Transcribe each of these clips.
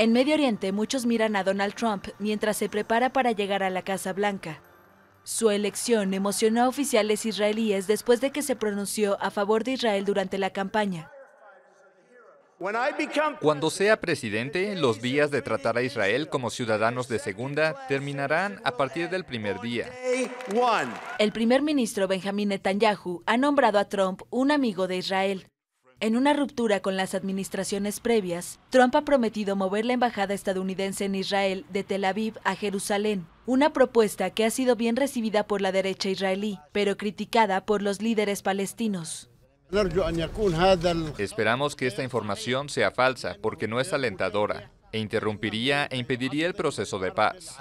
En Medio Oriente muchos miran a Donald Trump mientras se prepara para llegar a la Casa Blanca. Su elección emocionó a oficiales israelíes después de que se pronunció a favor de Israel durante la campaña. Cuando sea presidente, los días de tratar a Israel como ciudadanos de segunda terminarán a partir del primer día. El primer ministro Benjamín Netanyahu ha nombrado a Trump un amigo de Israel. En una ruptura con las administraciones previas, Trump ha prometido mover la embajada estadounidense en Israel de Tel Aviv a Jerusalén, una propuesta que ha sido bien recibida por la derecha israelí, pero criticada por los líderes palestinos. Esperamos que esta información sea falsa porque no es alentadora e interrumpiría e impediría el proceso de paz.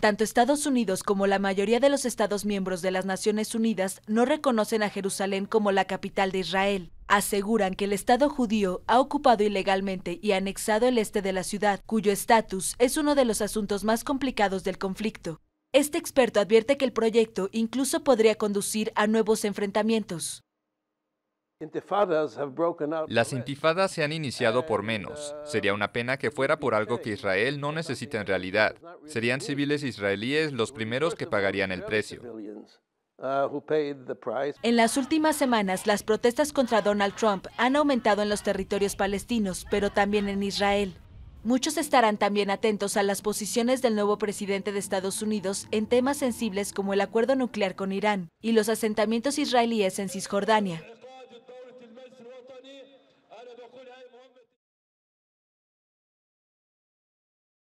Tanto Estados Unidos como la mayoría de los Estados miembros de las Naciones Unidas no reconocen a Jerusalén como la capital de Israel aseguran que el Estado judío ha ocupado ilegalmente y anexado el este de la ciudad, cuyo estatus es uno de los asuntos más complicados del conflicto. Este experto advierte que el proyecto incluso podría conducir a nuevos enfrentamientos. Las intifadas se han iniciado por menos. Uh, Sería una pena que fuera por algo que Israel no necesita en realidad. Serían civiles israelíes los primeros que pagarían el precio. Uh, en las últimas semanas, las protestas contra Donald Trump han aumentado en los territorios palestinos, pero también en Israel. Muchos estarán también atentos a las posiciones del nuevo presidente de Estados Unidos en temas sensibles como el acuerdo nuclear con Irán y los asentamientos israelíes en Cisjordania.